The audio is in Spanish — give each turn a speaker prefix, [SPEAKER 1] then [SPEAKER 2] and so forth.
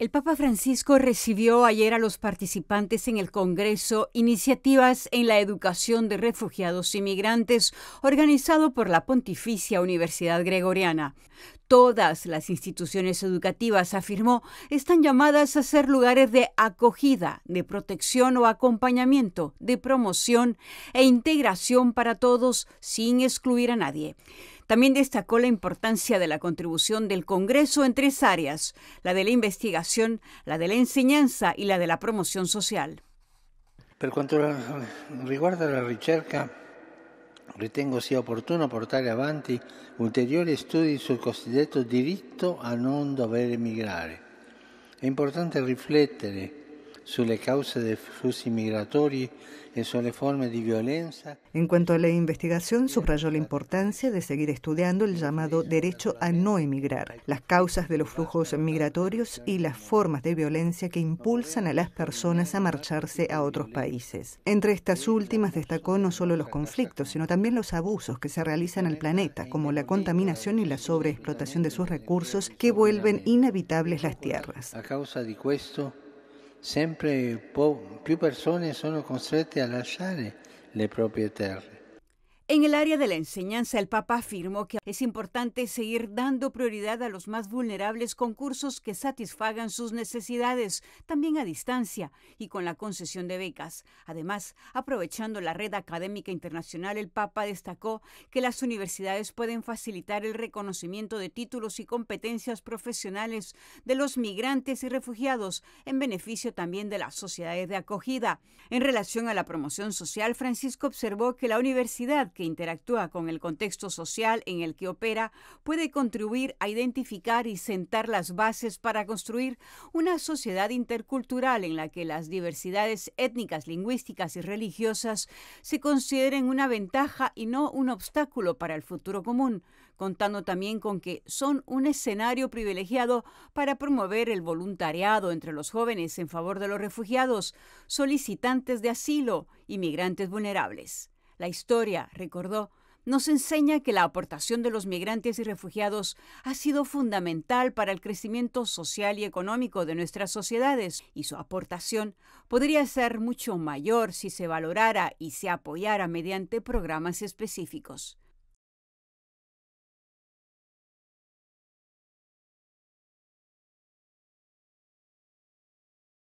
[SPEAKER 1] El Papa Francisco recibió ayer a los participantes en el Congreso Iniciativas en la Educación de Refugiados y Migrantes, organizado por la Pontificia Universidad Gregoriana. Todas las instituciones educativas, afirmó, están llamadas a ser lugares de acogida, de protección o acompañamiento, de promoción e integración para todos sin excluir a nadie. También destacó la importancia de la contribución del Congreso en tres áreas, la de la investigación, la de la enseñanza y la de la promoción social.
[SPEAKER 2] Per cuanto riguarda la ricerca, ritengo sia oportuno portar avanti ulteriori studi sul cosiddetto diritto a no dover emigrare. È importante riflettere
[SPEAKER 3] en cuanto a la investigación, subrayó la importancia de seguir estudiando el llamado derecho a no emigrar, las causas de los flujos migratorios y las formas de violencia que impulsan a las personas a marcharse a otros países. Entre estas últimas destacó no solo los conflictos, sino también los abusos que se realizan al planeta, como la contaminación y la sobreexplotación de sus recursos que
[SPEAKER 2] vuelven inhabitables las tierras. A causa de esto, sempre più persone sono costrette a lasciare le proprie terre En el área
[SPEAKER 1] de la enseñanza, el Papa afirmó que es importante seguir dando prioridad a los más vulnerables con cursos que satisfagan sus necesidades, también a distancia y con la concesión de becas. Además, aprovechando la red académica internacional, el Papa destacó que las universidades pueden facilitar el reconocimiento de títulos y competencias profesionales de los migrantes y refugiados en beneficio también de las sociedades de acogida. En relación a la promoción social, Francisco observó que la universidad que interactúa con el contexto social en el que opera puede contribuir a identificar y sentar las bases para construir una sociedad intercultural en la que las diversidades étnicas, lingüísticas y religiosas se consideren una ventaja y no un obstáculo para el futuro común, contando también con que son un escenario privilegiado para promover el voluntariado entre los jóvenes en favor de los refugiados, solicitantes de asilo y migrantes vulnerables. La historia, recordó, nos enseña que la aportación de los migrantes y refugiados ha sido fundamental para el crecimiento social y económico de nuestras sociedades y su aportación podría ser mucho mayor si se valorara y se apoyara mediante programas específicos.